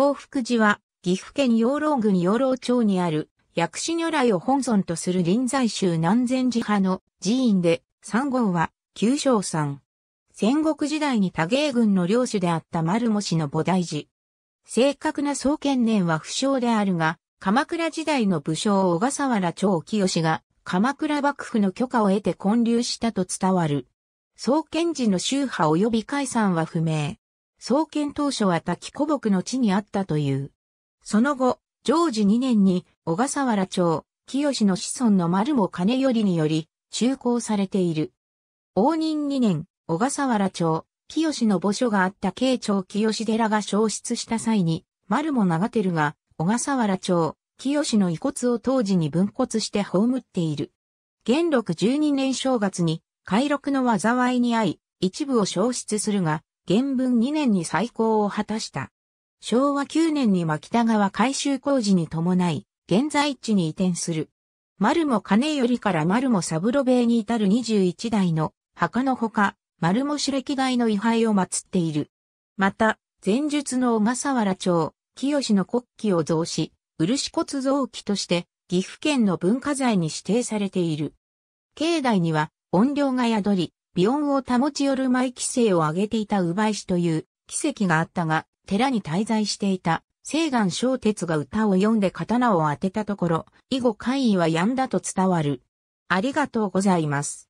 東福寺は、岐阜県養老郡養老町にある、薬師如来を本尊とする臨済宗南禅寺派の寺院で、三号は、九章山。戦国時代に多芸軍の領主であった丸茂氏の菩提寺。正確な創建年は不詳であるが、鎌倉時代の武将小笠原長清が、鎌倉幕府の許可を得て建立したと伝わる。創建時の宗派及び解散は不明。創建当初は滝古木の地にあったという。その後、常時2年に小笠原町、清の子孫の丸も金よりにより、中興されている。応仁2年、小笠原町、清の墓所があった慶長清寺が消失した際に、丸も長照が、小笠原町、清の遺骨を当時に分骨して葬っている。元禄12年正月に、海禄の災いに遭い、一部を消失するが、原文2年に再興を果たした。昭和9年には北側改修工事に伴い、現在地に移転する。丸も金よりから丸も三郎イに至る21代の墓のほか、丸も主歴代の位牌を祀っている。また、前述の小笠原町、清の国旗を造し、漆骨造旗として岐阜県の文化財に指定されている。境内には音量が宿り、美音を保ち寄る舞規制を挙げていた奪い師という奇跡があったが、寺に滞在していた西岸小鉄が歌を読んで刀を当てたところ、以後会員は止んだと伝わる。ありがとうございます。